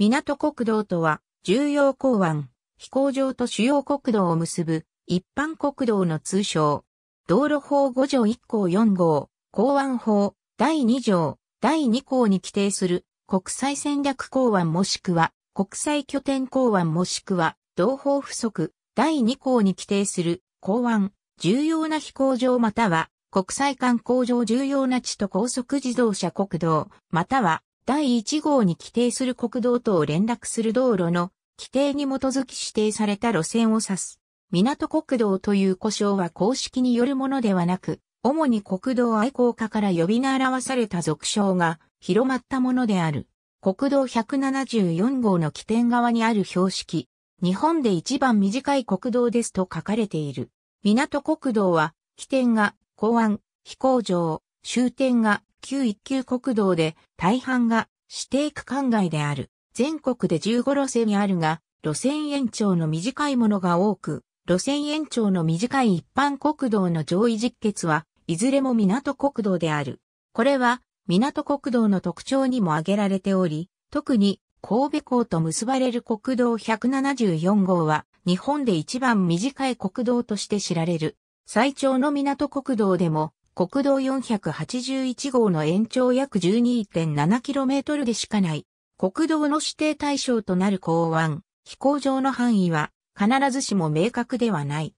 港国道とは、重要港湾、飛行場と主要国道を結ぶ、一般国道の通称。道路法5条1項4号、港湾法、第2条、第2項に規定する、国際戦略港湾もしくは、国際拠点港湾もしくは、同法不足、第2項に規定する、港湾、重要な飛行場または、国際観光場重要な地と高速自動車国道、または第1号に規定する国道とを連絡する道路の規定に基づき指定された路線を指す。港国道という呼称は公式によるものではなく、主に国道愛好家から呼び名表された俗称が広まったものである。国道174号の起点側にある標識。日本で一番短い国道ですと書かれている。港国道は、起点が、港湾、飛行場、終点が、旧一級国道で大半が指定区間外である。全国で15路線あるが、路線延長の短いものが多く、路線延長の短い一般国道の上位実決は、いずれも港国道である。これは、港国道の特徴にも挙げられており、特に神戸港と結ばれる国道174号は、日本で一番短い国道として知られる。最長の港国道でも、国道481号の延長約 12.7km でしかない、国道の指定対象となる港湾、飛行場の範囲は必ずしも明確ではない。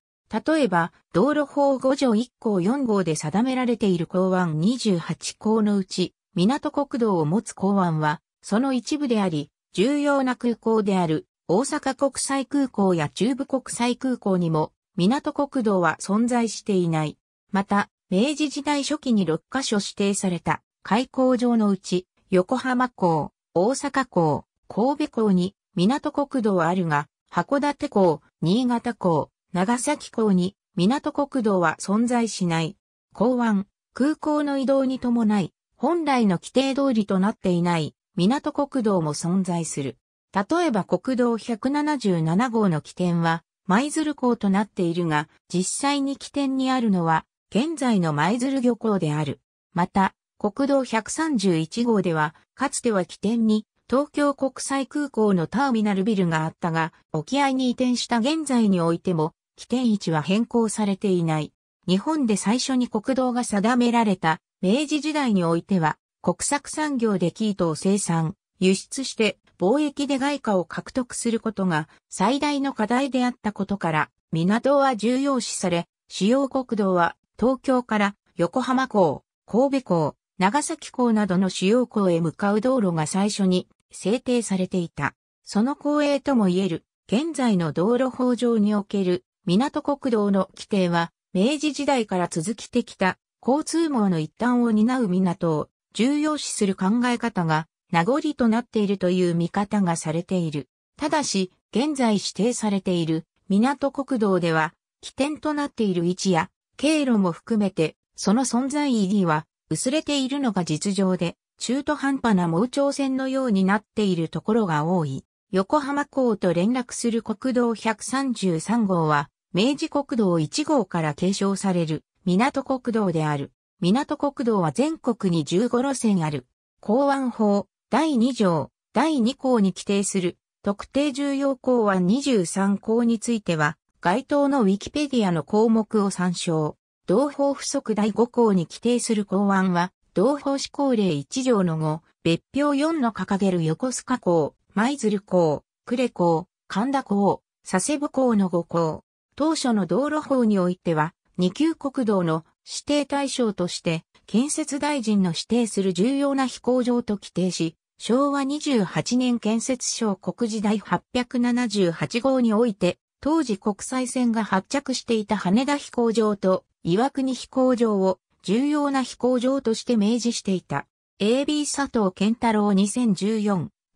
例えば、道路法5条1項4号で定められている港湾28項のうち、港国道を持つ港湾は、その一部であり、重要な空港である大阪国際空港や中部国際空港にも、港国道は存在していない。また、明治時代初期に6カ所指定された開港場のうち、横浜港、大阪港、神戸港に港国道はあるが、函館港、新潟港、長崎港に港国道は存在しない。港湾、空港の移動に伴い、本来の規定通りとなっていない港国道も存在する。例えば国道177号の起点は舞鶴港となっているが、実際に起点にあるのは現在の舞鶴漁港である。また、国道131号では、かつては起点に東京国際空港のターミナルビルがあったが、沖合に移転した現在においても、起点位置は変更されていない。日本で最初に国道が定められた明治時代においては、国策産業で生糸を生産、輸出して貿易で外貨を獲得することが最大の課題であったことから、港は重要視され、主要国道は東京から横浜港、神戸港、長崎港などの主要港へ向かう道路が最初に制定されていた。その公営とも言える、現在の道路法上における港国道の規定は、明治時代から続きてきた交通網の一端を担う港を重要視する考え方が名残となっているという見方がされている。ただし、現在指定されている港国道では、起点となっている位置や経路も含めて、その存在意義は薄れているのが実情で、中途半端な盲腸線のようになっているところが多い。横浜港と連絡する国道133号は、明治国道1号から継承される港国道である。港国道は全国に15路線ある。港湾法第2条第2項に規定する特定重要港湾23項については、該当のウィキペディアの項目を参照。同法不足第5項に規定する公案は、同法施行令1条の後、別表4の掲げる横須賀港、舞鶴港、呉港、神田港、佐世保港の5港。当初の道路法においては、二級国道の指定対象として、建設大臣の指定する重要な飛行場と規定し、昭和28年建設省国時第878号において、当時国際線が発着していた羽田飛行場と岩国飛行場を重要な飛行場として明示していた。AB 佐藤健太郎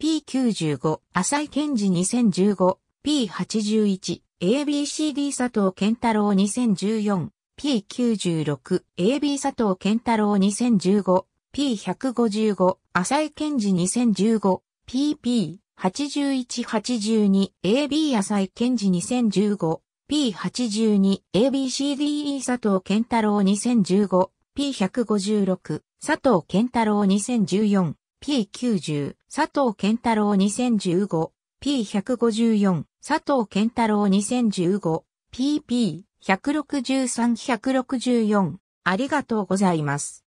2014P95 浅井健治 2015P81 ABCD 佐藤健太郎 2014P96 AB 佐藤健太郎 2015P155 浅井健治 2015PP 8182、AB 浅井健治2015、P82、ABCDE 佐藤健太郎2015、P156、佐藤健太郎2014、P90、佐藤健太郎2015、P154、佐藤健太郎2015、PP、163、164。ありがとうございます。